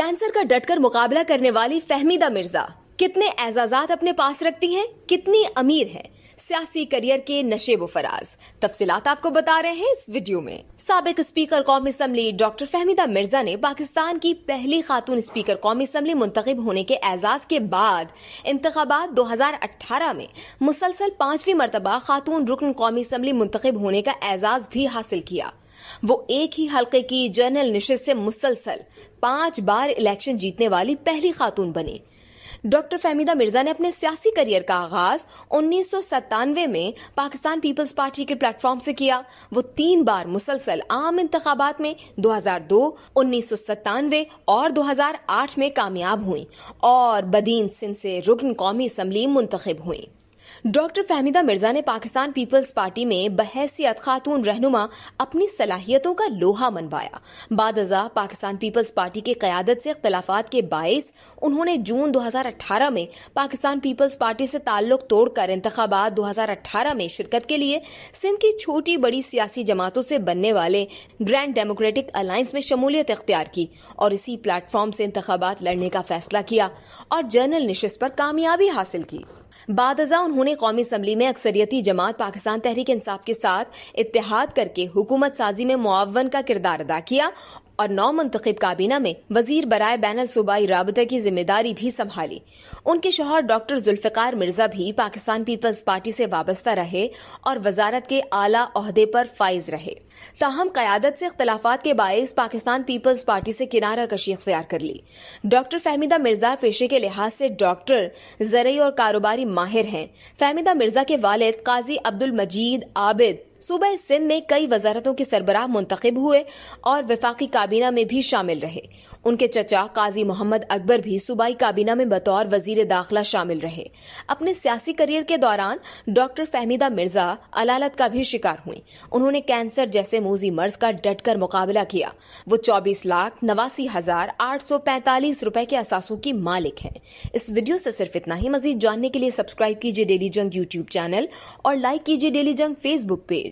cancer का डटकर मुकाबला करने वाली फहमीदा मिर्जा कितने एजाजात अपने पास रखती हैं कितनी अमीर है सियासी करियर के नशेब फराज तफसीलात आपको बता रहे हैं इस वीडियो में सबक स्पीकर कौम असम्बली डॉक्टर फहमीदा मिर्जा ने पाकिस्तान की पहली खातून स्पीकर कौम असम्बली मुंतब होने के एजाज के बाद इंतबात 2018 में मुसलसल पांचवी मरतबा खातून रुकन कौमी असम्बली मुंतब होने का एजाज भी हासिल किया वो एक ही हलके की जनरल निशित से मुसलसल पांच बार इलेक्शन जीतने वाली पहली खातून बनी डॉक्टर फहमीदा मिर्जा ने अपने सियासी करियर का आगाज उन्नीस में पाकिस्तान पीपल्स पार्टी के प्लेटफॉर्म से किया वो तीन बार मुसलसल आम इंतबात में 2002, उन्नीस और 2008 में कामयाब हुई और बदीन सिंह से रुकन कौमी असम्बली मुंतखब हुई डॉक्टर फहमीदा मिर्जा ने पाकिस्तान पीपल्स पार्टी में बहसियत खातून रहनुमा अपनी सलाहियतों का लोहा मनवाया अजा पाकिस्तान पीपल्स पार्टी के क्यादत से अख्तलाफात के बायस उन्होंने जून 2018 में पाकिस्तान पीपल्स पार्टी से ताल्लुक तोड़कर इंतबात 2018 में शिरकत के लिए सिंध की छोटी बड़ी सियासी जमातों से बनने वाले ग्रैंड डेमोक्रेटिक अलायंस में शमूलियत इख्तियार की और इसी प्लेटफॉर्म से इंतबात लड़ने का फैसला किया और जर्नल नशस्त पर कामयाबी हासिल की बाद अजा उन्होंने कौमी असम्बली में अक्सरियती जमात पाकिस्तान तहरीक इंसाफ के साथ इतिहाद करके हुकूमत साजी में मुआवन का किरदार अदा किया और नौ मुंतखब काबीना में वजीर बरए बैन सूबाई रबते की जिम्मेदारी भी संभाली उनके शोहर डॉक्टर जुल्फ़िकार मिर्जा भी पाकिस्तान पीपल्स पार्टी से वाबस्ता रहे और वजारत के आला अहदे पर फाइज रहे ताहम क्यादत से अख्तलाफात के बायस पाकिस्तान पीपल्स पार्टी से किनारा कशी अख्तियार कर ली डॉक्टर फहमीदा मिर्जा पेशे के लिहाज से डॉक्टर जरिए और कारोबारी माहिर हैं फहमीदा मिर्जा के वालिद काजी अब्दुल मजीद आबिद सूबह सिंध में कई वजारतों के सरबराह मुंतखब हुए और विफाकी काबीना में भी शामिल रहे उनके चचा काजी मोहम्मद अकबर भी सूबाई काबीना में बतौर वजीर दाखिला शामिल रहे अपने सियासी करियर के दौरान डॉक्टर फहमीदा मिर्जा अलालत का भी शिकार हुई उन्होंने कैंसर जैसे मोजी मर्ज का डटकर मुकाबला किया वो चौबीस लाख नवासी हजार आठ सौ पैंतालीस रूपए के असासों की मालिक है इस वीडियो से सिर्फ इतना ही मजीद जानने के लिए सब्सक्राइब कीजिए डेली जंग यूट्यूब चैनल और लाइक कीजिए डेली जंग फेसबुक पेज